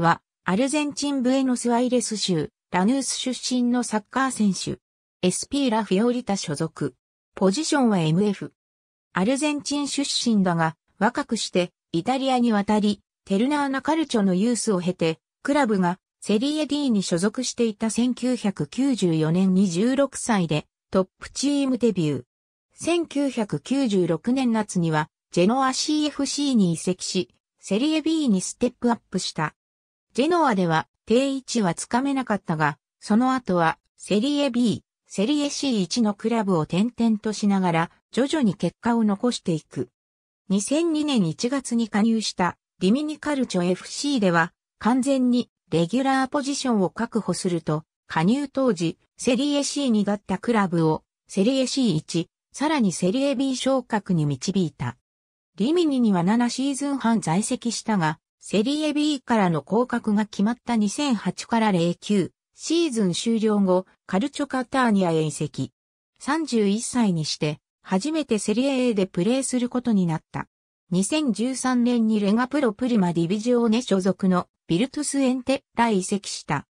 は、アルゼンチンブエノスアイレス州、ラヌース出身のサッカー選手。SP ラフィオリタ所属。ポジションは MF。アルゼンチン出身だが、若くして、イタリアに渡り、テルナーナカルチョのユースを経て、クラブがセリエ D に所属していた1994年に16歳でトップチームデビュー。1996年夏にはジェノア CFC に移籍し、セリエ B にステップアップした。ジェノアでは定位置はつかめなかったが、その後はセリエ B、セリエ C1 のクラブを転々としながら徐々に結果を残していく。2002年1月に加入したリミニカルチョ FC では完全にレギュラーポジションを確保すると、加入当時、セリエ C にだったクラブを、セリエ C1、さらにセリエ B 昇格に導いた。リミニには7シーズン半在籍したが、セリエ B からの降格が決まった2008から09シーズン終了後、カルチョカターニアへ移籍。31歳にして、初めてセリエ A でプレーすることになった。2013年にレガプロプリマディビジオネ所属のビルトゥスエンテラ移籍した。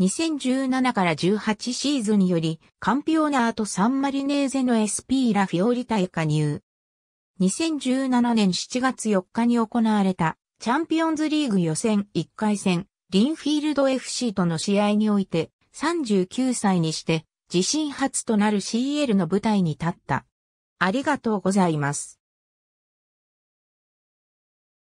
2017から18シーズンにより、カンピオナーとサンマリネーゼの SP ラフィオリタへ加入。2017年7月4日に行われたチャンピオンズリーグ予選1回戦、リンフィールド FC との試合において、39歳にして、自身初となる CL の舞台に立った。ありがとうございます。